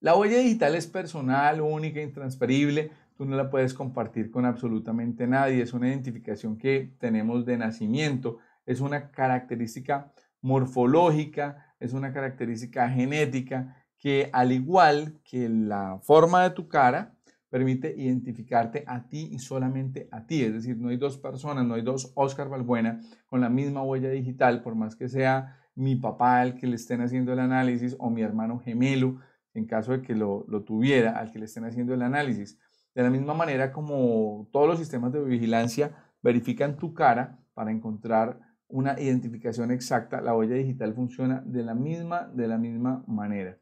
La huella digital es personal, única, intransferible. Tú no la puedes compartir con absolutamente nadie. Es una identificación que tenemos de nacimiento. Es una característica morfológica, es una característica genética que al igual que la forma de tu cara, permite identificarte a ti y solamente a ti. Es decir, no hay dos personas, no hay dos Oscar Valbuena con la misma huella digital, por más que sea mi papá el que le estén haciendo el análisis o mi hermano gemelo en caso de que lo, tuviera, al que le estén haciendo el análisis. De la misma manera como todos los sistemas de vigilancia verifican tu cara para encontrar una identificación exacta, la huella digital funciona de la misma, de la misma manera.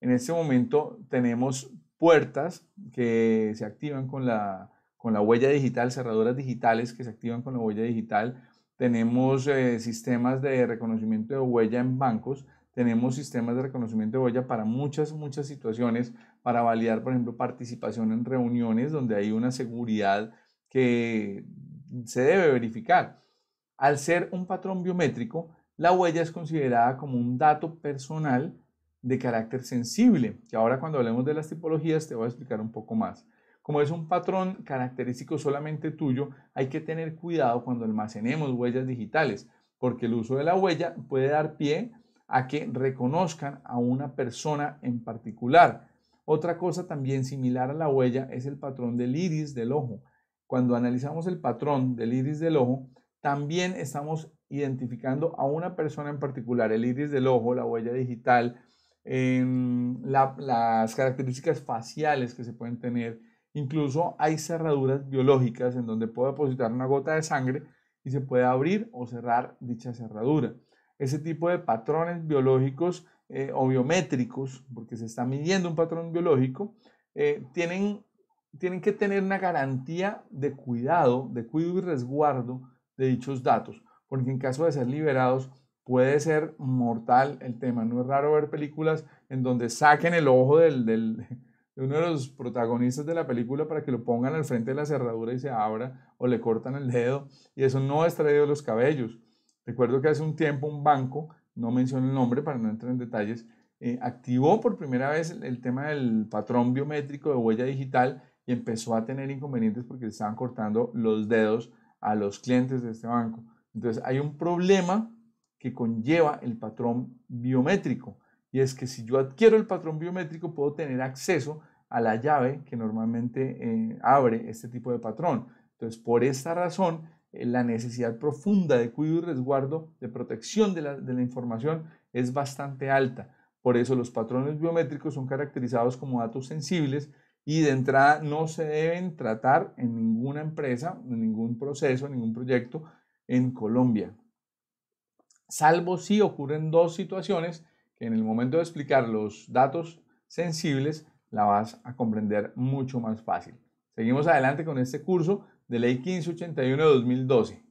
En este momento tenemos puertas que se activan con la, con la huella digital, cerraduras digitales que se activan con la huella digital. Tenemos eh, sistemas de reconocimiento de huella en bancos, tenemos sistemas de reconocimiento de huella para muchas, muchas situaciones, para validar, por ejemplo, participación en reuniones donde hay una seguridad que se debe verificar. Al ser un patrón biométrico, la huella es considerada como un dato personal de carácter sensible, Y ahora cuando hablemos de las tipologías te voy a explicar un poco más. Como es un patrón característico solamente tuyo, hay que tener cuidado cuando almacenemos huellas digitales, porque el uso de la huella puede dar pie a a que reconozcan a una persona en particular. Otra cosa también similar a la huella es el patrón del iris del ojo. Cuando analizamos el patrón del iris del ojo, también estamos identificando a una persona en particular, el iris del ojo, la huella digital, en las características faciales que se pueden tener. Incluso hay cerraduras biológicas en donde puedo depositar una gota de sangre y se puede abrir o cerrar dicha cerradura ese tipo de patrones biológicos eh, o biométricos, porque se está midiendo un patrón biológico, eh, tienen, tienen que tener una garantía de cuidado, de cuidado y resguardo de dichos datos, porque en caso de ser liberados puede ser mortal el tema. No es raro ver películas en donde saquen el ojo de uno de los protagonistas de la película para que lo pongan al frente de la cerradura y se abra o le cortan el dedo y eso no es traído los cabellos. Recuerdo que hace un tiempo un banco, no menciono el nombre para no entrar en detalles, eh, activó por primera vez el, tema del patrón biométrico de huella digital y empezó a tener inconvenientes porque le estaban cortando los dedos a los clientes de este banco. Entonces hay un problema que conlleva el patrón biométrico y es que si yo adquiero el patrón biométrico puedo tener acceso a la llave que normalmente eh, abre este tipo de patrón. Entonces por esta razón eh, la necesidad profunda de cuidado y resguardo, de protección de la, información, es bastante alta. Por eso los patrones biométricos son caracterizados como datos sensibles y de entrada no se deben tratar en ninguna empresa, en ningún proceso, en ningún proyecto en Colombia. Salvo si ocurren dos situaciones que en el momento de explicar los datos sensibles la vas a comprender mucho más fácil. Seguimos adelante con este curso de Ley 1581 de 2012.